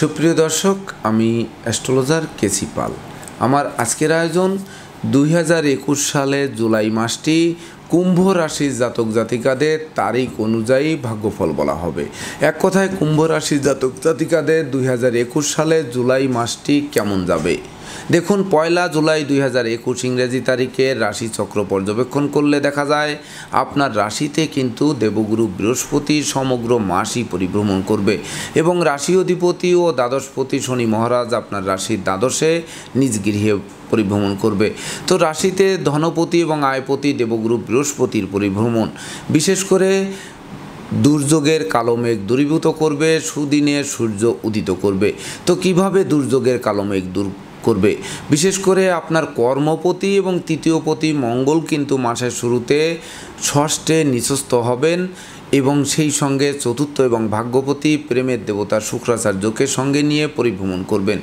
সুপ্রিয় দর্শক আমি অ্যাস্ট্রোলজার কেসি পাল আমার আজকের আয়োজন দুই হাজার একুশ সালে জুলাই মাসটি কুম্ভ রাশির জাতক জাতিকাদের তারিখ অনুযায়ী ভাগ্যফল বলা হবে এক কথায় কুম্ভ রাশির জাতক জাতিকাদের দুই সালে জুলাই মাসটি কেমন যাবে দেখুন পয়লা জুলাই দুই হাজার একুশ ইংরেজি তারিখের রাশিচক্র পর্যবেক্ষণ করলে দেখা যায় আপনার রাশিতে কিন্তু দেবগুরু বৃহস্পতি সমগ্র মাসই পরিভ্রমণ করবে এবং রাশি অধিপতি ও দ্বাদশপতি শনি মহারাজ আপনার রাশির দ্বাদশে নিজ গৃহে পরিভ্রমণ করবে তো রাশিতে ধনপতি এবং আয়পতি দেবগুরু বৃহস্পতির পরিভ্রমণ বিশেষ করে দুর্যোগের কালো মেঘ দূরীভূত করবে সুদিনে সূর্য উদিত করবে তো কিভাবে দুর্যোগের কালো দূর করবে বিশেষ করে আপনার কর্মপতি এবং তৃতীয়পতি মঙ্গল কিন্তু মাসের শুরুতে ষষ্ঠে নিচস্থ হবেন এবং সেই সঙ্গে চতুর্থ এবং ভাগ্যপতি প্রেমের দেবতা শুক্রাচার্যকে সঙ্গে নিয়ে পরিভ্রমণ করবেন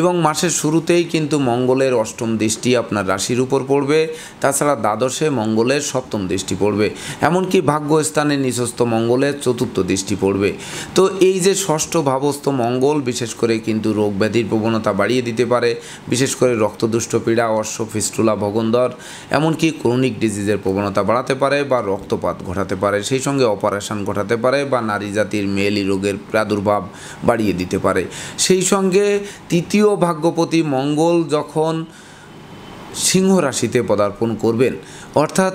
এবং মাসের শুরুতেই কিন্তু মঙ্গলের অষ্টম দৃষ্টি আপনার রাশির উপর পড়বে তাছাড়া দ্বাদশে মঙ্গলের সপ্তম দৃষ্টি পড়বে এমনকি ভাগ্যস্থানে নিচস্থ মঙ্গলের চতুর্থ দৃষ্টি পড়বে তো এই যে ষষ্ঠ ভাবস্থ মঙ্গল বিশেষ করে কিন্তু রোগ ব্যাধির প্রবণতা বাড়িয়ে দিতে পারে বিশেষ করে রক্তদুষ্ট পীড়া অশ্ব ফিস্টুলা ভগন্দর এমনকি ক্রনিক ডিজিজের প্রবণতা বাড়াতে পারে বা রক্তপাত ঘটাতে পারে সেই সঙ্গে অপার অপারেশন ঘটাতে পারে বা নারী জাতির মেয়েলি রোগের প্রাদুর্ভাব বাড়িয়ে দিতে পারে সেই সঙ্গে তৃতীয় ভাগ্যপতি মঙ্গল যখন সিংহ রাশিতে পদার্পণ করবেন অর্থাৎ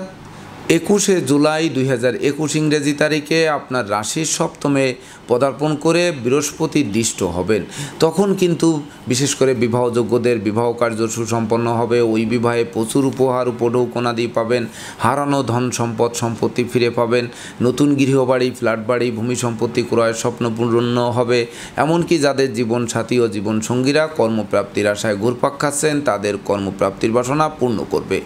একুশে জুলাই দুই হাজার একুশ ইংরেজি তারিখে আপনার রাশির সপ্তমে পদার্পণ করে বৃহস্পতি দৃষ্ট হবেন তখন কিন্তু বিশেষ করে বিবাহযোগ্যদের বিবাহ কার্য সুসম্পন্ন হবে ওই বিবাহে প্রচুর উপহার উপঢৌকনাদি পাবেন হারানো ধন সম্পদ সম্পত্তি ফিরে পাবেন নতুন গৃহবাড়ি ফ্ল্যাট বাড়ি ভূমি সম্পত্তি ক্রয়ের স্বপ্ন পূর্ণ হবে এমনকি যাদের জীবন সাথী ও জীবন সঙ্গীরা কর্মপ্রাপ্তির আশায় ঘুরপাক খাচ্ছেন তাদের কর্মপ্রাপ্তির বাসনা পূর্ণ করবে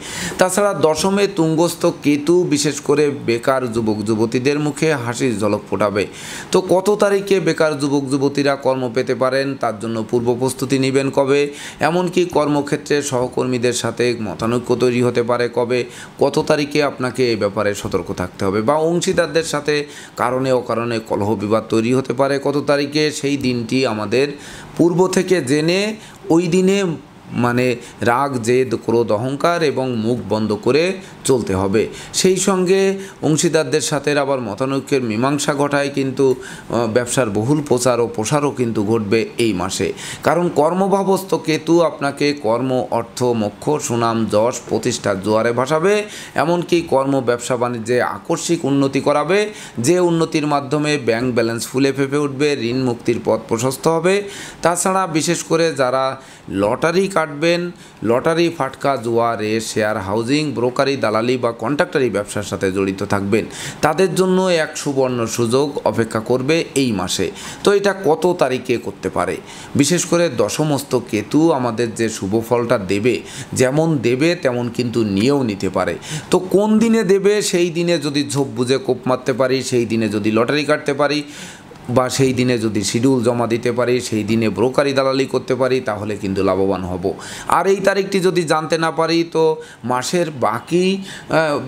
তাছাড়া দশমে তুঙ্গস্থ কেতু বিশেষ করে বেকার যুবক যুবতীদের মুখে হাসির ঝলক ফোটাবে তো কত তারিখে বেকার যুবক যুবতীরা কর্ম পেতে পারেন তার জন্য পূর্ব প্রস্তুতি নেবেন কবে এমনকি কর্মক্ষেত্রে সহকর্মীদের সাথে মতানৈক্য তৈরি হতে পারে কবে কত তারিখে আপনাকে এ ব্যাপারে সতর্ক থাকতে হবে বা অংশীদারদের সাথে কারণে অকারণে কলহ বিবাদ তৈরি হতে পারে কত তারিখে সেই দিনটি আমাদের পূর্ব থেকে জেনে ওই দিনে মানে রাগ জেদ ক্রোধ অহংকার এবং মুখ বন্ধ করে চলতে হবে সেই সঙ্গে অংশীদারদের সাথে আবার মতানৈক্যের মীমাংসা ঘটায় কিন্তু ব্যবসার বহুল প্রচার ও প্রসারও কিন্তু ঘটবে এই মাসে কারণ কর্মভাবস্থ কেতু আপনাকে কর্ম অর্থ মোক্ষ সুনাম যশ প্রতিষ্ঠার জোয়ারে ভাসাবে এমনকি কর্ম ব্যবসা বাণিজ্যে আকস্মিক উন্নতি করাবে যে উন্নতির মাধ্যমে ব্যাংক ব্যালেন্স ফুলে ফেপে উঠবে ঋণ মুক্তির পথ প্রশস্ত হবে তাছাড়া বিশেষ করে যারা লটারি কাটবেন লটারি ফাটকা জোয়ারে শেয়ার হাউজিং ব্রোকারি দালালি বা কন্ট্রাক্টারি ব্যবসার সাথে জড়িত থাকবেন তাদের জন্য এক সুবর্ণ সুযোগ অপেক্ষা করবে এই মাসে তো এটা কত তারিখে করতে পারে বিশেষ করে দশমস্ত কেতু আমাদের যে শুভ ফলটা দেবে যেমন দেবে তেমন কিন্তু নিয়েও নিতে পারে তো কোন দিনে দেবে সেই দিনে যদি ঝোপ বুঝে কোপ মারতে পারি সেই দিনে যদি লটারি কাটতে পারি বা সেই দিনে যদি শিডিউল জমা দিতে পারি সেই দিনে ব্রোকারি দালালি করতে পারি তাহলে কিন্তু লাভবান হব আর এই তারিখটি যদি জানতে না পারি তো মাসের বাকি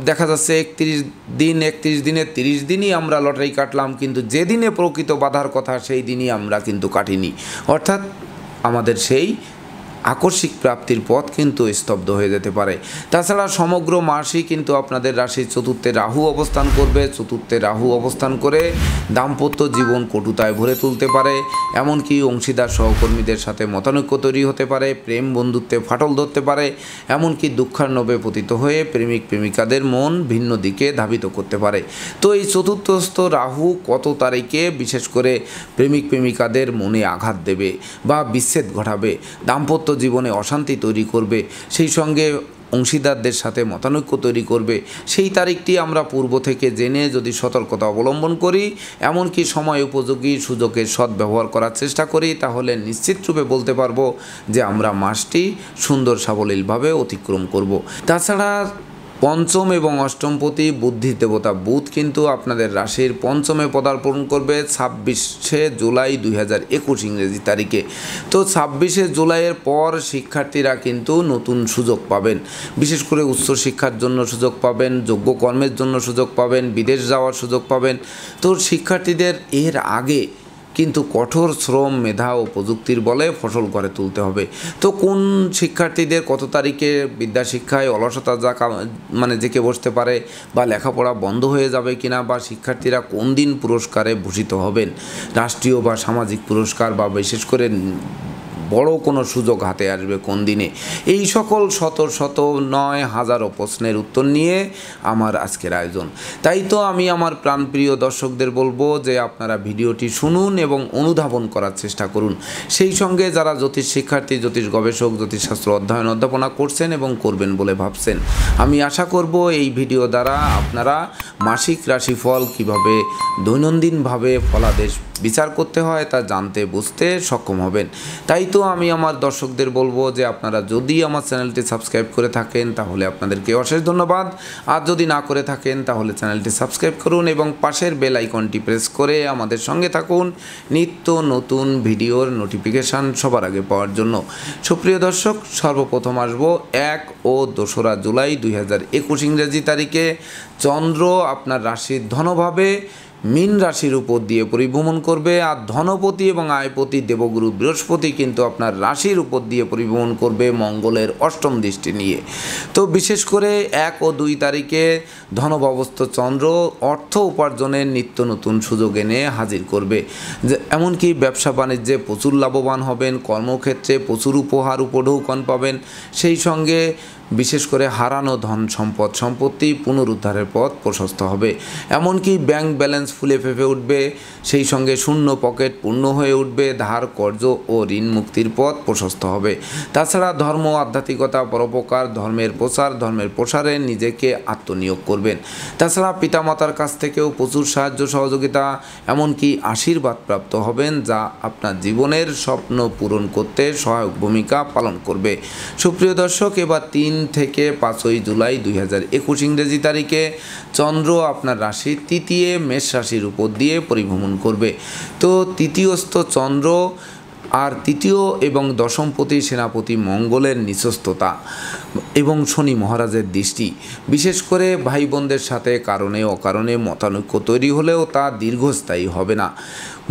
দেখা যাচ্ছে একত্রিশ দিন একত্রিশ দিনে তিরিশ দিনই আমরা লটারি কাটলাম কিন্তু যেদিনে প্রকৃত বাধার কথা সেই দিনই আমরা কিন্তু কাটিনি অর্থাৎ আমাদের সেই আকস্মিক প্রাপ্তির পথ কিন্তু স্তব্ধ হয়ে যেতে পারে তাছাড়া সমগ্র মাসই কিন্তু আপনাদের রাশির চতুর্থে রাহু অবস্থান করবে চতুর্থে রাহু অবস্থান করে দাম্পত্য জীবন কটুতায় ভরে তুলতে পারে এমনকি অংশীদার সহকর্মীদের সাথে মতানৈক্য তৈরি হতে পারে প্রেম বন্ধুত্বে ফাটল ধরতে পারে এমনকি দুঃখান্নবে পতিত হয়ে প্রেমিক প্রেমিকাদের মন ভিন্ন দিকে ধাবিত করতে পারে তো এই চতুর্থস্থ রাহু কত তারিখে বিশেষ করে প্রেমিক প্রেমিকাদের মনে আঘাত দেবে বা বিচ্ছেদ ঘটাবে দাম্পত্য জীবনে অশান্তি তৈরি করবে সেই সঙ্গে অংশীদারদের সাথে মতানৈক্য তৈরি করবে সেই তারিখটি আমরা পূর্ব থেকে জেনে যদি সতর্কতা অবলম্বন করি এমনকি সময় উপযোগী সুযোগের সদ্ব্যবহার করার চেষ্টা করি তাহলে নিশ্চিতরূপে বলতে পারবো যে আমরা মাসটি সুন্দর সাবলীলভাবে অতিক্রম করব তাছাড়া পঞ্চম এবং অষ্টমপতি বুদ্ধি দেবতা বুধ কিন্তু আপনাদের রাশির পঞ্চমে পদার্পণ করবে ছাব্বিশে জুলাই দুই হাজার একুশ ইংরেজি তারিখে তো ছাব্বিশে জুলাইয়ের পর শিক্ষার্থীরা কিন্তু নতুন সুযোগ পাবেন বিশেষ করে উচ্চশিক্ষার জন্য সুযোগ পাবেন যোগ্য কর্মের জন্য সুযোগ পাবেন বিদেশ যাওয়ার সুযোগ পাবেন তো শিক্ষার্থীদের এর আগে কিন্তু কঠোর শ্রম মেধা ও প্রযুক্তির বলে ফসল গড়ে তুলতে হবে তো কোন শিক্ষার্থীদের কত তারিখে বিদ্যা শিক্ষায় অলসতা যা মানে জেঁকে বসতে পারে বা লেখাপড়া বন্ধ হয়ে যাবে কিনা বা শিক্ষার্থীরা কোন দিন পুরস্কারে ভূষিত হবেন রাষ্ট্রীয় বা সামাজিক পুরস্কার বা বিশেষ করে বড় কোনো সুযোগ হাতে আসবে কোন দিনে এই সকল শত শত নয় হাজারো প্রশ্নের উত্তর নিয়ে আমার আজকের আয়োজন তাই তো আমি আমার প্রাণপ্রিয় দর্শকদের বলবো যে আপনারা ভিডিওটি শুনুন এবং অনুধাবন করার চেষ্টা করুন সেই সঙ্গে যারা জ্যোতিষ শিক্ষার্থী জ্যোতিষ গবেষক জ্যোতিষশাস্ত্র অধ্যয়ন অধ্যাপনা করছেন এবং করবেন বলে ভাবছেন আমি আশা করব এই ভিডিও দ্বারা আপনারা মাসিক রাশিফল কিভাবে দৈনন্দিনভাবে ফলাদেশ বিচার করতে হয় তা জানতে বুঝতে সক্ষম হবেন তাই তো আমি আমার দর্শকদের বলবো যে আপনারা যদি আমার চ্যানেলটি সাবস্ক্রাইব করে থাকেন তাহলে আপনাদেরকে অশেষ ধন্যবাদ আর যদি না করে থাকেন তাহলে চ্যানেলটি সাবস্ক্রাইব করুন এবং পাশের বেল আইকনটি প্রেস করে আমাদের সঙ্গে থাকুন নিত্য নতুন ভিডিওর নোটিফিকেশান সবার আগে পাওয়ার জন্য সুপ্রিয় দর্শক সর্বপ্রথম আসবো এক ও দোসরা জুলাই দুই হাজার একুশ ইংরেজি তারিখে চন্দ্র আপনার রাশির ধনভাবে মীন রাশির উপর দিয়ে পরিভ্রমণ করবে আর ধনপতি এবং আয়পতি দেবগুরু বৃহস্পতি কিন্তু আপনার রাশির উপর দিয়ে পরিভ্রমণ করবে মঙ্গলের অষ্টম দৃষ্টি নিয়ে তো বিশেষ করে এক ও দুই তারিখে ধনববস্থ চন্দ্র অর্থ উপার্জনের নিত্য নতুন সুযোগ এনে হাজির করবে যে এমনকি ব্যবসা বাণিজ্যে প্রচুর লাভবান হবেন কর্মক্ষেত্রে প্রচুর উপহার উপঢৌকন পাবেন সেই সঙ্গে বিশেষ করে হারানো ধন সম্পদ সম্পত্তি পুনরুদ্ধারের পথ প্রশস্ত হবে এমনকি ব্যাংক ব্যালেন্স ফুলে ফেঁপে উঠবে সেই সঙ্গে শূন্য পকেট পূর্ণ হয়ে উঠবে ধার কর্য ও ঋণ মুক্তির পথ প্রশস্ত হবে তাছাড়া ধর্ম আধ্যাত্মিকতা পরোপকার ধর্মের প্রচার ধর্মের প্রসারে নিজেকে আত্মনিয়োগ করবেন তাছাড়া পিতামাতার কাছ থেকেও প্রচুর সাহায্য সহযোগিতা এমনকি আশীর্বাদ প্রাপ্ত হবেন যা আপনার জীবনের স্বপ্ন পূরণ করতে সহায়ক ভূমিকা পালন করবে সুপ্রিয় দর্শক এবার তিন থেকে পাঁচই জুলাই দুই হাজার একুশ ইংরেজি তারিখে চন্দ্র আপনার রাশি তৃতীয় মেষ রাশির উপর দিয়ে পরিভ্রমণ করবে তো তৃতীয়স্থ চন্দ্র আর তৃতীয় এবং দশমপতি সেনাপতি মঙ্গলের নিচস্থতা এবং শনি মহারাজের দৃষ্টি বিশেষ করে ভাই বোনদের সাথে কারণে অকারণে মতানৈক্য তৈরি হলেও তা দীর্ঘস্থায়ী হবে না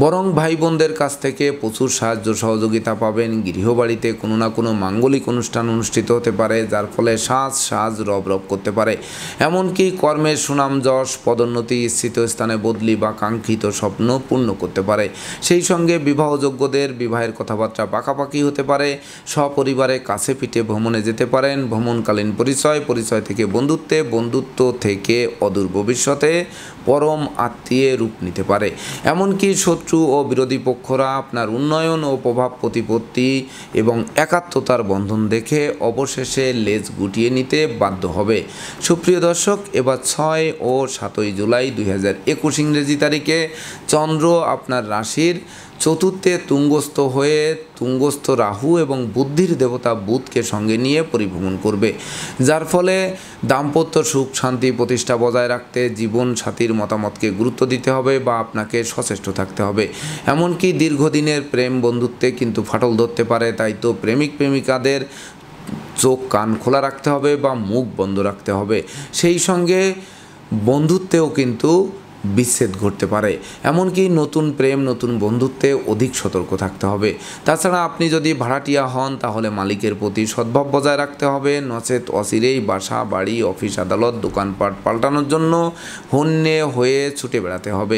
বরং ভাই বোনদের কাছ থেকে প্রচুর সাহায্য সহযোগিতা পাবেন গৃহবাড়িতে কোনো না কোনো মাঙ্গলিক অনুষ্ঠান অনুষ্ঠিত হতে পারে যার ফলে সাজ সাজ রব রব করতে পারে এমনকি কর্মের সুনাম যশ পদোন্নতি স্থিত স্থানে বদলি বা কাঙ্ক্ষিত স্বপ্ন পূর্ণ করতে পারে সেই সঙ্গে বিবাহযোগ্যদের বিবাহের কথাবার্তা পাকাপাকি হতে পারে সপরিবারে কাছে পিঠে ভ্রমণে যেতে পারেন ভ্রমণকালীন পরিচয় পরিচয় থেকে বন্ধুত্বে বন্ধুত্ব থেকে অদূর ভবিষ্যতে পরম আত্মীয় রূপ নিতে পারে এমনকি শত্রু ও বিরোধী পক্ষরা আপনার উন্নয়ন ও প্রভাব প্রতিপত্তি এবং একাত্মতার বন্ধন দেখে অবশেষে লেজ গুটিয়ে নিতে বাধ্য হবে সুপ্রিয় দর্শক এবার ছয় ও সাতই জুলাই দুই হাজার একুশ ইংরেজি তারিখে চন্দ্র আপনার রাশির চতুর্থে তুঙ্গস্থ হয়ে তুঙ্গস্থ রাহু এবং বুদ্ধির দেবতা বুধকে সঙ্গে নিয়ে পরিভ্রমণ করবে যার ফলে দাম্পত্য সুখ শান্তি প্রতিষ্ঠা বজায় রাখতে জীবন সাথীর মতামতকে গুরুত্ব দিতে হবে বা আপনাকে সচেষ্ট থাকতে হবে এমনকি দীর্ঘদিনের প্রেম বন্ধুত্বে কিন্তু ফাটল ধরতে পারে তাই তো প্রেমিক প্রেমিকাদের চোখ কান খোলা রাখতে হবে বা মুখ বন্ধ রাখতে হবে সেই সঙ্গে বন্ধুত্বেও কিন্তু বিচ্ছেদ ঘটতে পারে এমনকি নতুন প্রেম নতুন বন্ধুত্বে অধিক সতর্ক থাকতে হবে তাছাড়া আপনি যদি ভাড়াটিয়া হন তাহলে মালিকের প্রতি সদ্ভাব বজায় রাখতে হবে নচেত অচিরেই বাসা বাড়ি অফিস আদালত দোকানপাট পাল্টানোর জন্য হন্যে হয়ে ছুটে বেড়াতে হবে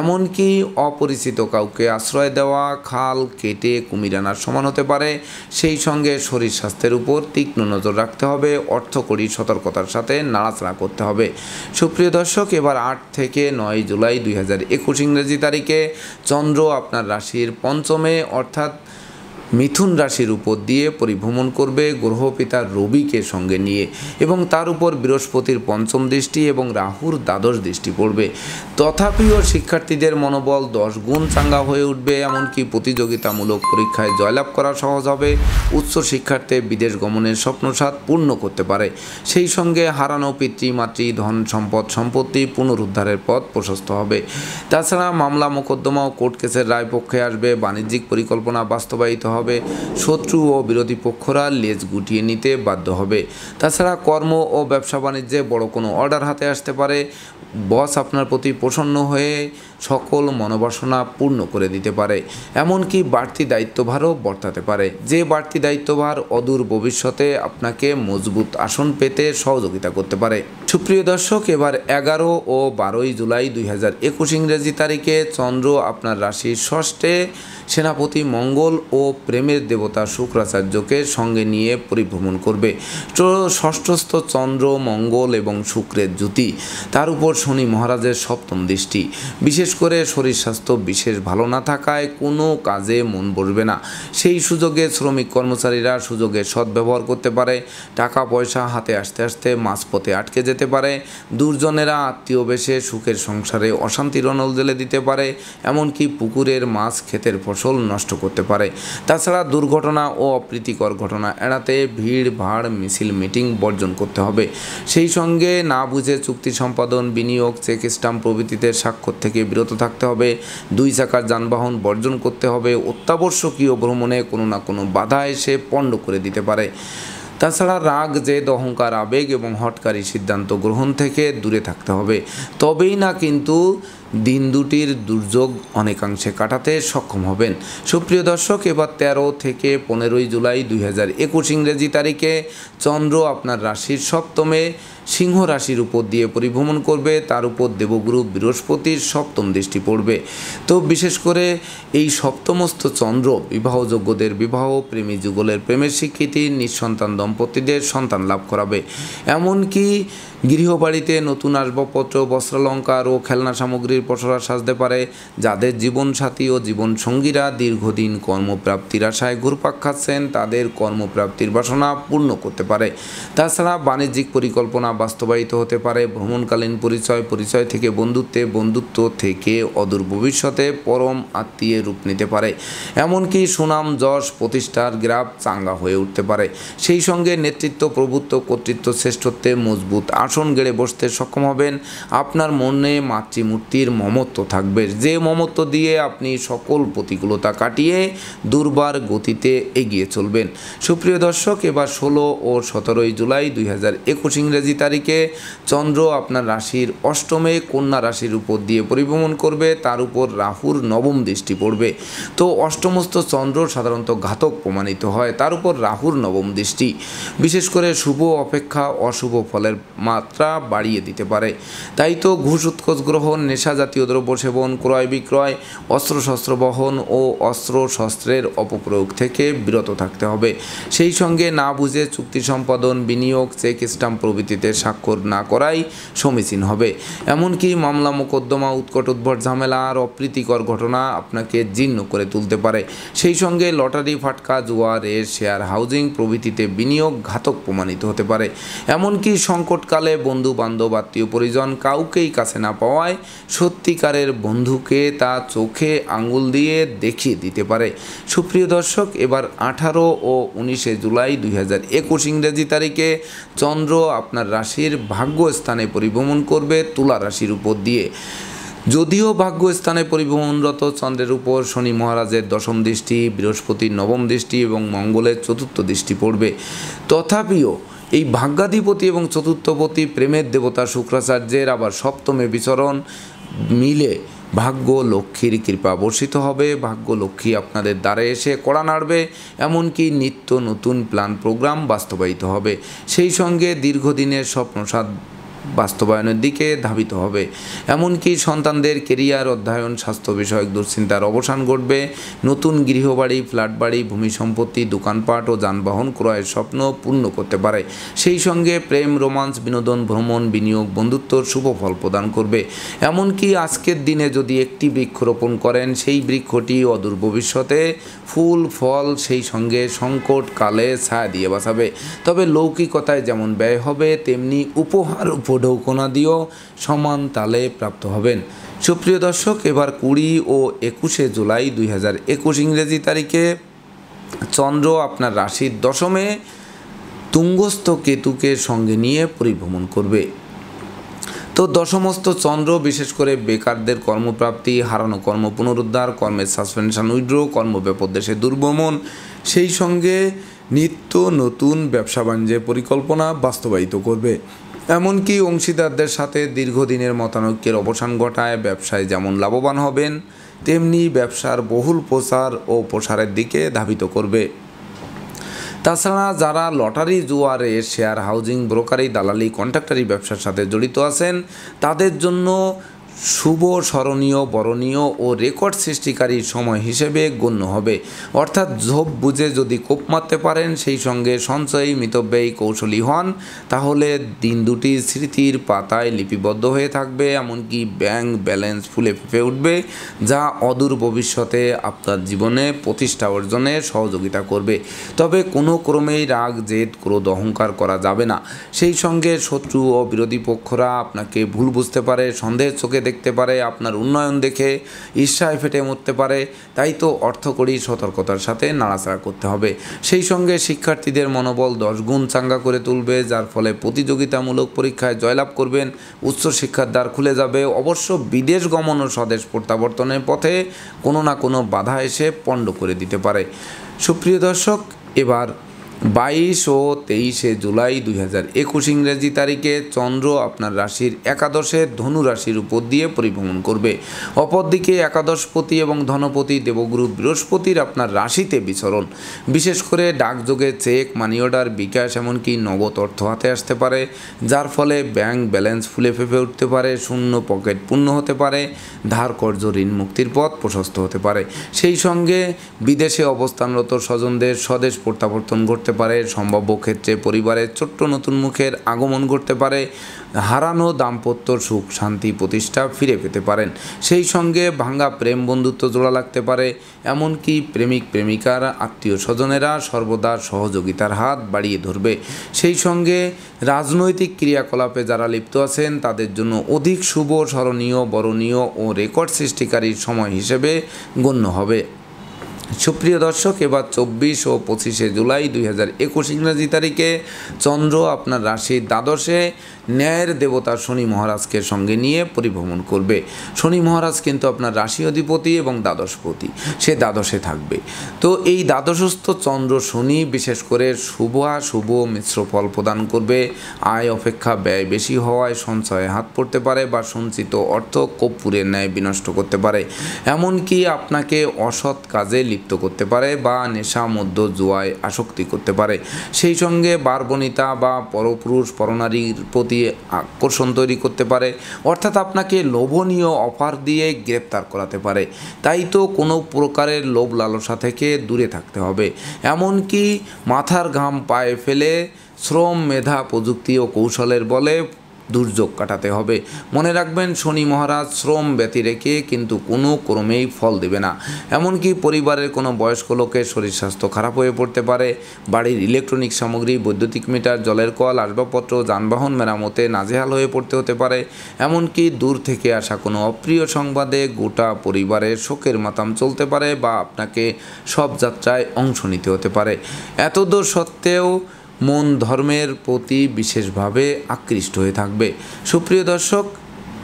এমনকি অপরিচিত কাউকে আশ্রয় দেওয়া খাল কেটে কুমির আনার সমান হতে পারে সেই সঙ্গে শরীর স্বাস্থ্যের উপর তীক্ষ্ণ নজর রাখতে হবে অর্থকরী সতর্কতার সাথে নাড়াচাড়া করতে হবে সুপ্রিয় দর্শক এবার আট থেকে ন নয় জুলাই দুই হাজার একুশ ইংরেজি তারিখে চন্দ্র আপনার রাশির পঞ্চমে অর্থাৎ মিথুন রাশির উপর দিয়ে পরিভ্রমণ করবে গ্রহপিতা রবিকে সঙ্গে নিয়ে এবং তার উপর বৃহস্পতির পঞ্চম দৃষ্টি এবং রাহুর দ্বাদশ দৃষ্টি পড়বে তথাপিও শিক্ষার্থীদের মনোবল দশ গুণ চাঙ্গা হয়ে উঠবে এমনকি প্রতিযোগিতামূলক পরীক্ষায় জয়লাভ করা সহজ হবে উচ্চ শিক্ষার্থে বিদেশ গমনের স্বপ্নসাদ পূর্ণ করতে পারে সেই সঙ্গে হারানো পিতৃমাতৃ ধন সম্পদ সম্পত্তি পুনরুদ্ধারের পথ প্রশস্ত হবে তাছাড়া মামলা মোকদ্দমা ও কোর্ট কেসের রায় পক্ষে আসবে বাণিজ্যিক পরিকল্পনা বাস্তবায়িত হবে শত্রু ও বিরোধী পক্ষরা লেজ গুটিয়ে নিতে বাধ্য হবে তাছাড়া কর্ম ও ব্যবসা বাণিজ্যে বড় কোনো অর্ডার হাতে আসতে পারে বস আপনার প্রতি প্রসন্ন হয়ে সকল মনোবাসনা পূর্ণ করে দিতে পারে এমনকি বাড়তি দায়িত্বভারও বর্তাতে পারে যে বাড়তি দায়িত্বভার অদূর ভবিষ্যতে আপনাকে মজবুত আসন পেতে সহযোগিতা করতে পারে সুপ্রিয় দর্শক এবার এগারো ও বারোই জুলাই দুই হাজার একুশ ইংরেজি তারিখে চন্দ্র আপনার রাশির ষষ্ঠে সেনাপতি মঙ্গল ও প্রেমের দেবতা শুক্রাচার্যকে সঙ্গে নিয়ে পরিভ্রমণ করবে ষষ্ঠস্থ চন্দ্র মঙ্গল এবং শুক্রের জ্যোতি তার উপর শনি মহারাজের সপ্তম দৃষ্টি বিশেষ করে শরীর স্বাস্থ্য বিশেষ ভালো না থাকায় কোনো কাজে মন বসবে না সেই সুযোগে শ্রমিক কর্মচারীরা সুযোগে সদ্ব্যবহার করতে পারে টাকা পয়সা হাতে আসতে আসতে মাঝপথে আটকে যেতে দিতে পারে দুর্জনেরা আত্মীয় বেশে সুখের সংসারে অশান্তির অনল জেলে দিতে পারে এমনকি পুকুরের মাছ ক্ষেতের ফসল নষ্ট করতে পারে তাছাড়া দুর্ঘটনা ও অপ্রীতিকর ঘটনা এড়াতে ভিড় ভাড় মিছিল মিটিং বর্জন করতে হবে সেই সঙ্গে না বুঝে চুক্তি সম্পাদন বিনিয়োগ চেক স্টাম্প প্রভৃতিতে স্বাক্ষর থেকে বিরত থাকতে হবে দুই চাকার যানবাহন বর্জন করতে হবে অত্যাবশ্যকীয় ভ্রমণে কোনো না কোনো বাধা এসে পণ্ড করে দিতে পারে তাছাড়া রাগ জেদ অহংকার আবেগ এবং হটকারী সিদ্ধান্ত গ্রহণ থেকে দূরে থাকতে হবে তবেই না কিন্তু দিন দুটির দুর্যোগ অনেকাংশে কাটাতে সক্ষম হবেন সুপ্রিয় দর্শক এবার ১৩ থেকে পনেরোই জুলাই দুই হাজার একুশ ইংরেজি তারিখে চন্দ্র আপনার রাশির সপ্তমে সিংহ রাশির উপর দিয়ে পরিভ্রমণ করবে তার উপর দেবগুরু বৃহস্পতির সপ্তম দৃষ্টি পড়বে তো বিশেষ করে এই সপ্তমস্ত চন্দ্র বিবাহযোগ্যদের বিবাহ প্রেমী যুগলের প্রেমের স্বীকৃতি নিঃসন্তান দম্পতিদের সন্তান লাভ করাবে এমনকি গৃহবাড়িতে নতুন আসবাবপত্র বস্ত্রালঙ্কার ও খেলনা সামগ্রীর পসরা সাজতে পারে যাদের জীবনসাথী ও জীবনসঙ্গীরা দীর্ঘদিন কর্মপ্রাপ্তির আশায় ঘুরপাক খাচ্ছেন তাদের কর্মপ্রাপ্তির বাসনা পূর্ণ করতে পারে তাছাড়া বাণিজ্যিক পরিকল্পনা বাস্তবায়িত হতে পারে ভ্রমণকালীন পরিচয় পরিচয় থেকে বন্ধুত্বে বন্ধুত্ব থেকে অদূর ভবিষ্যতে পরম আত্মীয় রূপ নিতে পারে এমনকি সুনাম যশ প্রতিষ্ঠার গ্রাফ চাঙ্গা হয়ে উঠতে পারে সেই সঙ্গে নেতৃত্ব প্রভুত্ব কর্তৃত্ব শ্রেষ্ঠত্বে মজবুত আসন গেড়ে বসতে সক্ষম হবেন আপনার মনে মাতৃমূর্তির মমত্ব থাকবে যে মমত্ব দিয়ে আপনি সকল প্রতিকূলতা কাটিয়ে দুর্বার গতিতে এগিয়ে চলবেন সুপ্রিয় দর্শক এবার ষোলো ও সতেরোই জুলাই দুই হাজার একুশ ইংরেজিতে তারিখে চন্দ্র আপনার রাশির অষ্টমে কন্যা রাশির উপর দিয়ে পরিভ্রমণ করবে তার উপর রাহুর নবম দৃষ্টি পড়বে তো অষ্টমস্থ চন্দ্র সাধারণত ঘাতক প্রমাণিত হয় তার উপর রাহুর নবম দৃষ্টি বিশেষ করে শুভ অপেক্ষা অশুভ ফলের মাত্রা বাড়িয়ে দিতে পারে তাই তো ঘুষ উৎকোষ গ্রহণ নেশা জাতীয় দ্রব্য সেবন ক্রয় বিক্রয় অস্ত্র শস্ত্র বহন ও অস্ত্র শস্ত্রের অপপ্রয়োগ থেকে বিরত থাকতে হবে সেই সঙ্গে না বুঝে চুক্তি সম্পাদন বিনিয়োগ চেক স্ট্যাম্প প্রভৃতিতে স্বাক্ষর না করাই সমীচীন হবে এমনকি মামলা মোকদ্দমা উৎকট উদ্ভট ঝামেলা আর অপ্রীতিকর ঘটনা আপনাকে জীর্ণ করে তুলতে পারে সেই সঙ্গে লটারি ফাটকা জুয়া এর শেয়ার হাউজিং প্রভৃতিতে বিনিয়োগ ঘাতক প্রমাণিত হতে পারে এমনকি সংকটকালে বন্ধু বান্ধব আত্মীয় পরিজন কাউকেই কাছে না পাওয়ায় সত্যিকারের বন্ধুকে তা চোখে আঙুল দিয়ে দেখিয়ে দিতে পারে সুপ্রিয় দর্শক এবার আঠারো ও উনিশে জুলাই দুই হাজার একুশ ইংরেজি তারিখে চন্দ্র আপনার রাশির ভাগ্যস্থানে পরিভ্রমণ করবে তুলা রাশির উপর দিয়ে যদিও ভাগ্যস্থানে পরিভ্রমণরত চন্দ্রের উপর শনি মহারাজের দশম দৃষ্টি বৃহস্পতির নবম দৃষ্টি এবং মঙ্গলের চতুর্থ দৃষ্টি পড়বে তথাপিও এই ভাগ্যাধিপতি এবং চতুর্থপতি প্রেমের দেবতা শুক্রাচার্যের আবার সপ্তমে বিচরণ মিলে ভাগ্য লক্ষ্মীর কৃপা বর্ষিত হবে ভাগ্য লক্ষ্মী আপনাদের দ্বারে এসে কড়া নাড়বে এমনকি নিত্য নতুন প্ল্যান প্রোগ্রাম বাস্তবায়িত হবে সেই সঙ্গে দীর্ঘদিনের স্বপ্নসাদ বাস্তবায়নের দিকে ধাবিত হবে এমনকি সন্তানদের কেরিয়ার অধ্যয়ন স্বাস্থ্য বিষয়ক দুশ্চিন্তার অবসান ঘটবে নতুন গৃহবাড়ি ফ্ল্যাট বাড়ি ভূমি সম্পত্তি দোকানপাট ও যানবাহন ক্রয়ের স্বপ্ন পূর্ণ করতে পারে সেই সঙ্গে প্রেম রোমান্স বিনোদন ভ্রমণ বিনিয়োগ বন্ধুত্ব শুভ ফল প্রদান করবে এমনকি আজকের দিনে যদি একটি বৃক্ষ রোপণ করেন সেই বৃক্ষটি অদূর ভবিষ্যতে ফুল ফল সেই সঙ্গে সংকট কালে ছায়া দিয়ে বাঁচাবে তবে লৌকিকতায় যেমন ব্যয় হবে তেমনি উপহার উপ ডৌকোনাদিও সমান তালে প্রাপ্ত হবেন সুপ্রিয় দর্শক এবার কুড়ি ও একুশে জুলাই দুই হাজার একুশ ইংরেজি তারিখে চন্দ্র আপনার রাশির দশমে তুঙ্গস্থ কেতুকে সঙ্গে নিয়ে পরিভ্রমণ করবে তো দশমস্থ চন্দ্র বিশেষ করে বেকারদের কর্মপ্রাপ্তি হারানো কর্ম পুনরুদ্ধার কর্মের সাসপেনশন উইড্রো কর্মব্যাপক দেশে দুর্ভ্রমণ সেই সঙ্গে নিত্য নতুন ব্যবসা বাণিজ্যের পরিকল্পনা বাস্তবায়িত করবে এমনকি অংশীদারদের সাথে দীর্ঘদিনের মতানৈক্যের অবসান ঘটায় ব্যবসায় যেমন লাভবান হবেন তেমনি ব্যবসার বহুল প্রসার ও প্রসারের দিকে ধাবিত করবে তাছাড়া যারা লটারি জুয়ারে শেয়ার হাউজিং ব্রোকারি দালালি কন্ট্রাক্টারি ব্যবসার সাথে জড়িত আছেন তাদের জন্য শুভ স্মরণীয় বরণীয় ও রেকর্ড সৃষ্টিকারী সময় হিসেবে গণ্য হবে অর্থাৎ ঝোপ বুঝে যদি কোপ মারতে পারেন সেই সঙ্গে সঞ্চয়ী মিতব্যয়ী কৌশলী হন তাহলে দিন দুটি স্মৃতির পাতায় লিপিবদ্ধ হয়ে থাকবে এমনকি ব্যাংক ব্যালেন্স ফুলে ফেঁপে উঠবে যা অদূর ভবিষ্যতে আপনার জীবনে প্রতিষ্ঠা অর্জনে সহযোগিতা করবে তবে কোনো ক্রমেই রাগ জেদ ক্রোধ অহংকার করা যাবে না সেই সঙ্গে শত্রু ও বিরোধী পক্ষরা আপনাকে ভুল বুঝতে পারে সন্দেহের চোখে দেখতে পারে আপনার উন্নয়ন দেখে ঈর্ষায় ফেটে মরতে পারে তাই তো করি সতর্কতার সাথে নাড়াচাড়া করতে হবে সেই সঙ্গে শিক্ষার্থীদের মনোবল দশ গুণ চাঙ্গা করে তুলবে যার ফলে প্রতিযোগিতামূলক পরীক্ষায় জয়লাভ করবেন উচ্চশিক্ষার দ্বার খুলে যাবে অবশ্য বিদেশ গমন ও স্বদেশ প্রত্যাবর্তনের পথে কোনো না কোনো বাধা এসে পণ্ড করে দিতে পারে সুপ্রিয় দর্শক এবার বাইশ ও তেইশে জুলাই দুই হাজার একুশ ইংরেজি তারিখে চন্দ্র আপনার রাশির একাদশে ধনু রাশির উপর দিয়ে পরিভ্রমণ করবে অপরদিকে একাদশপতি এবং ধনপতি দেবগুরু বৃহস্পতির আপনার রাশিতে বিচরণ বিশেষ করে ডাকযোগে চেক মানি অর্ডার বিকাশ এমনকি নগদ অর্থ হাতে আসতে পারে যার ফলে ব্যাংক ব্যালেন্স ফুলে ফেঁপে উঠতে পারে শূন্য পকেট পূর্ণ হতে পারে ধার কর্য ঋণ মুক্তির পথ প্রশস্ত হতে পারে সেই সঙ্গে বিদেশে অবস্থানরত স্বজনদের স্বদেশ প্রত্যাবর্তন ঘটতে করতে পারে সম্ভাব্য ক্ষেত্রে পরিবারের ছোট্ট নতুন মুখের আগমন ঘটতে পারে হারানো দাম্পত্য সুখ শান্তি প্রতিষ্ঠা ফিরে পেতে পারেন সেই সঙ্গে ভাঙ্গা প্রেম বন্ধুত্ব জোড়া লাগতে পারে এমনকি প্রেমিক প্রেমিকার আত্মীয় স্বজনেরা সর্বদা সহযোগিতার হাত বাড়িয়ে ধরবে সেই সঙ্গে রাজনৈতিক ক্রিয়াকলাপে যারা লিপ্ত আছেন তাদের জন্য অধিক শুভ স্মরণীয় বরণীয় ও রেকর্ড সৃষ্টিকারীর সময় হিসেবে গণ্য হবে সুপ্রিয় দর্শক এবার চব্বিশ ও পঁচিশে জুলাই দুই হাজার একুশ ইংরাজি তারিখে চন্দ্র আপনার রাশির দ্বাদশে ন্যায়ের দেবতা শনি মহারাজকে সঙ্গে নিয়ে পরিভ্রমণ করবে শনি মহারাজ কিন্তু আপনার রাশি অধিপতি এবং দ্বাদশপতি সে দ্বাদশে থাকবে তো এই দ্বাদশস্থ চন্দ্র শনি বিশেষ করে শুভ শুভ মিশ্র ফল প্রদান করবে আয় অপেক্ষা ব্যয় বেশি হওয়ায় সঞ্চয়ে হাত পড়তে পারে বা সঞ্চিত অর্থ কর্পূরের ন্যায় বিনষ্ট করতে পারে এমনকি আপনাকে অসৎ কাজে লিপ্ত করতে পারে বা নেশা মধ্য জুয়ায় আসক্তি করতে পারে সেই সঙ্গে বারবনিতা বা পরপুরুষ পরনারীর প্রতি আকর্ষণ তৈরি করতে পারে অর্থাৎ আপনাকে লোভনীয় অফার দিয়ে গ্রেপ্তার করাতে পারে তাই তো কোনো প্রকারের লোভ লালসা থেকে দূরে থাকতে হবে এমনকি মাথার ঘাম পায়ে ফেলে শ্রম মেধা প্রযুক্তি ও কৌশলের বলে দুর্যোগ কাটাতে হবে মনে রাখবেন শনি মহারাজ শ্রম ব্যতি রেখে কিন্তু কোনো ক্রমেই ফল দেবে না এমনকি পরিবারের কোনো বয়স্ক লোকের শরীর স্বাস্থ্য খারাপ হয়ে পড়তে পারে বাড়ির ইলেকট্রনিক সামগ্রী বৈদ্যুতিক মিটার জলের কল আসবাবপত্র যানবাহন মেরামতে নাজেহাল হয়ে পড়তে হতে পারে এমনকি দূর থেকে আসা কোনো অপ্রিয় সংবাদে গোটা পরিবারের শোকের মাতাম চলতে পারে বা আপনাকে সব যাত্রায় অংশ নিতে হতে পারে এতদূর সত্ত্বেও মন ধর্মের প্রতি বিশেষভাবে আকৃষ্ট হয়ে থাকবে সুপ্রিয় দর্শক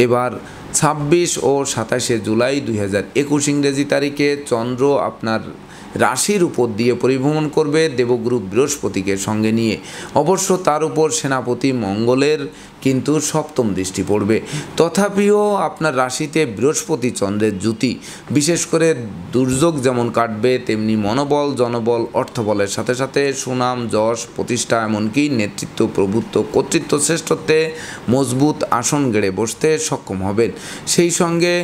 এবার ছাব্বিশ ও সাতাশে জুলাই দুই হাজার একুশ ইংরেজি তারিখে চন্দ্র আপনার রাশির উপর দিয়ে পরিভ্রমণ করবে দেবগুরু বৃহস্পতিকে সঙ্গে নিয়ে অবশ্য তার উপর সেনাপতি মঙ্গলের কিন্তু সপ্তম দৃষ্টি পড়বে তথাপিও আপনার রাশিতে বৃহস্পতি চন্দ্রের জ্যুতি বিশেষ করে দুর্যোগ যেমন কাটবে তেমনি মনোবল জনবল অর্থবলের সাথে সাথে সুনাম যশ প্রতিষ্ঠা এমনকি নেতৃত্ব প্রভুত্ব কর্তৃত্ব শ্রেষ্ঠত্বে মজবুত আসন গেড়ে বসতে সক্ষম হবেন সেই সঙ্গে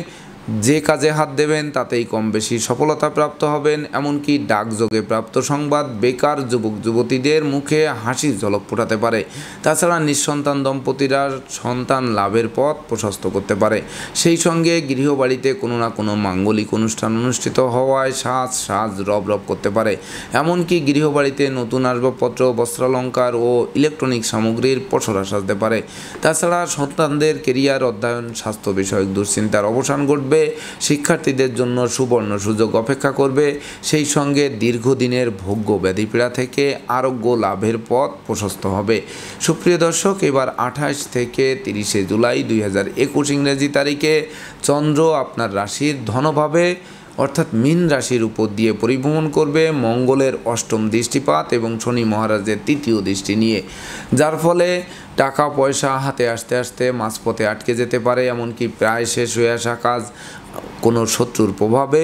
যে কাজে হাত দেবেন তাতেই কম বেশি সফলতা প্রাপ্ত হবেন এমনকি ডাকযোগে প্রাপ্ত সংবাদ বেকার যুবক যুবতীদের মুখে হাসির ঝলক ফোটাতে পারে তাছাড়া নিঃসন্তান দম্পতিরা সন্তান লাভের পথ প্রশস্ত করতে পারে সেই সঙ্গে গৃহবাড়িতে কোনো না কোনো মাঙ্গলিক অনুষ্ঠান অনুষ্ঠিত হওয়ায় সাজ সাজ রব রব করতে পারে এমনকি গৃহবাড়িতে নতুন আসবাবপত্র বস্ত্রালঙ্কার ও ইলেকট্রনিক সামগ্রীর পছরা সাজতে পারে তাছাড়া সন্তানদের কেরিয়ার অধ্যয়ন স্বাস্থ্য বিষয়ক দুশ্চিন্তার অবসান ঘটবে করবে শিক্ষার্থীদের জন্য সুবর্ণ সুযোগ অপেক্ষা করবে সেই সঙ্গে দীর্ঘদিনের ভোগ্য ব্যাধিপীড়া থেকে আরোগ্য লাভের পথ প্রশস্ত হবে সুপ্রিয় দর্শক এবার আঠাশ থেকে তিরিশে জুলাই দুই ইংরেজি তারিখে চন্দ্র আপনার রাশির ধনভাবে অর্থাৎ মীন রাশির উপর দিয়ে পরিভ্রমণ করবে মঙ্গলের অষ্টম দৃষ্টিপাত এবং শনি মহারাজের তৃতীয় দৃষ্টি নিয়ে যার ফলে টাকা পয়সা হাতে আসতে আসতে মাঝপথে আটকে যেতে পারে এমনকি প্রায় শেষ হয়ে আসা কাজ কোনো শত্রুর প্রভাবে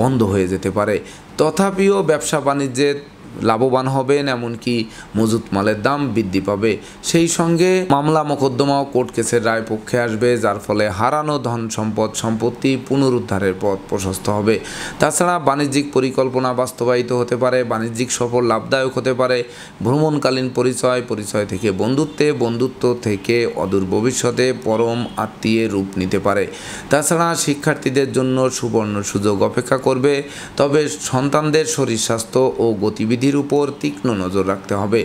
বন্ধ হয়ে যেতে পারে তথাপিও ব্যবসা বাণিজ্যের লাভবান হবেন এমনকি মজুত মালের দাম বৃদ্ধি পাবে সেই সঙ্গে মামলা মোকদ্দমাও কোর্ট কেসের রায় পক্ষে আসবে যার ফলে হারানো ধন সম্পদ সম্পত্তি পুনরুদ্ধারের পথ প্রশস্ত হবে তাছাড়া বাণিজ্যিক পরিকল্পনা বাস্তবায়িত হতে পারে বাণিজ্যিক সফল লাভদায়ক হতে পারে ভ্রমণকালীন পরিচয় পরিচয় থেকে বন্ধুত্বে বন্ধুত্ব থেকে অদূর ভবিষ্যতে পরম আত্মীয় রূপ নিতে পারে তাছাড়া শিক্ষার্থীদের জন্য সুবর্ণ সুযোগ অপেক্ষা করবে তবে সন্তানদের শরীর স্বাস্থ্য ও গতিবিধি বৃদ্ধির উপর তীক্ষ্ণ নজর রাখতে হবে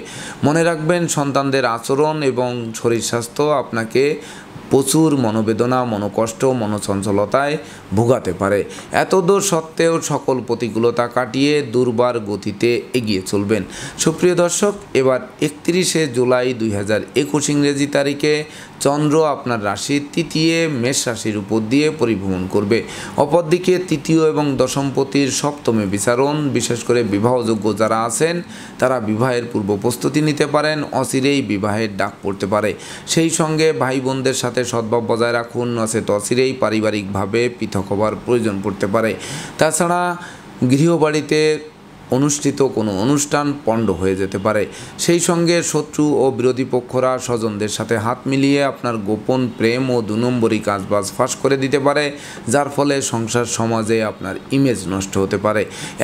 মনে রাখবেন সন্তানদের আচরণ এবং শরীর স্বাস্থ্য আপনাকে প্রচুর মনোবেদনা মনোকষ্ট মনোচঞ্চলতায় ভোগাতে পারে এতদূর সত্ত্বেও সকল প্রতিকূলতা কাটিয়ে দুর্বার গতিতে এগিয়ে চলবেন সুপ্রিয় দর্শক এবার একত্রিশে জুলাই দুই হাজার একুশ ইংরেজি তারিখে চন্দ্র আপনার রাশির তৃতীয় মেষ রাশির উপর দিয়ে পরিভ্রমণ করবে অপরদিকে তৃতীয় এবং দশমপতির সপ্তমে বিচারণ বিশেষ করে বিবাহযোগ্য যারা আছেন তারা বিবাহের পূর্ব প্রস্তুতি নিতে পারেন অচিরেই বিবাহের ডাক পড়তে পারে সেই সঙ্গে ভাই বোনদের সাথে সদ্ভাব বজায় রাখুন নচেত অচিরেই পারিবারিকভাবে পৃথক হবার প্রয়োজন পড়তে পারে তাছাড়া গৃহবাড়িতে অনুষ্ঠিত কোনো অনুষ্ঠান পণ্ড হয়ে যেতে পারে সেই সঙ্গে শত্রু ও বিরোধী পক্ষরা স্বজনদের সাথে হাত মিলিয়ে আপনার গোপন প্রেম ও দু নম্বরই কাজবাজ ফাঁস করে দিতে পারে যার ফলে সংসার সমাজে আপনার ইমেজ নষ্ট হতে পারে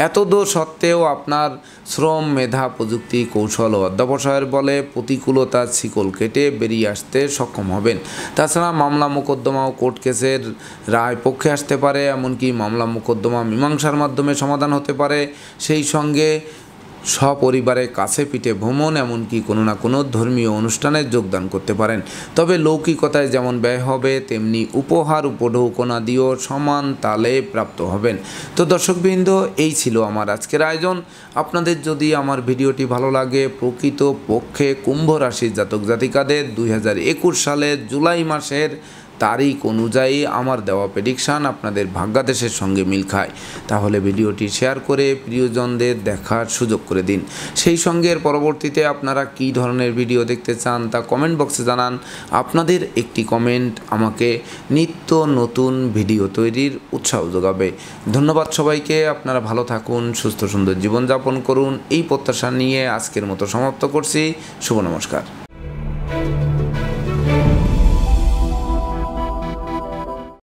এত দো সত্ত্বেও আপনার শ্রম মেধা প্রযুক্তি কৌশল ও অধ্যবসায়ের বলে প্রতিকূলতার শিকল কেটে বেরিয়ে আসতে সক্ষম হবেন তাছাড়া মামলা মোকদ্দমা ও কোর্ট কেসের রায় পক্ষে আসতে পারে এমনকি মামলা মোকদ্দমা মীমাংসার মাধ্যমে সমাধান হতে পারে সেই সঙ্গে সপরিবারে কাছে পিঠে ভ্রমণ এমনকি কোনো না কোনো ধর্মীয় অনুষ্ঠানে যোগদান করতে পারেন তবে লৌকিকতায় যেমন ব্যয় হবে তেমনি উপহার উপঢৌকনা দিয়েও সমান তালে প্রাপ্ত হবেন তো দর্শকবৃন্দ এই ছিল আমার আজকের আয়োজন আপনাদের যদি আমার ভিডিওটি ভালো লাগে প্রকৃত পক্ষে কুম্ভ রাশির জাতক জাতিকাদের দুই সালের জুলাই মাসের তারিখ অনুযায়ী আমার দেওয়া প্রেডিকশান আপনাদের ভাগ্যাদেশের সঙ্গে মিল খায় তাহলে ভিডিওটি শেয়ার করে প্রিয়জনদের দেখার সুযোগ করে দিন সেই সঙ্গে পরবর্তীতে আপনারা কি ধরনের ভিডিও দেখতে চান তা কমেন্ট বক্সে জানান আপনাদের একটি কমেন্ট আমাকে নিত্য নতুন ভিডিও তৈরির উৎসাহ যোগাবে ধন্যবাদ সবাইকে আপনারা ভালো থাকুন সুস্থ সুন্দর জীবনযাপন করুন এই প্রত্যাশা নিয়ে আজকের মতো সমাপ্ত করছি শুভ নমস্কার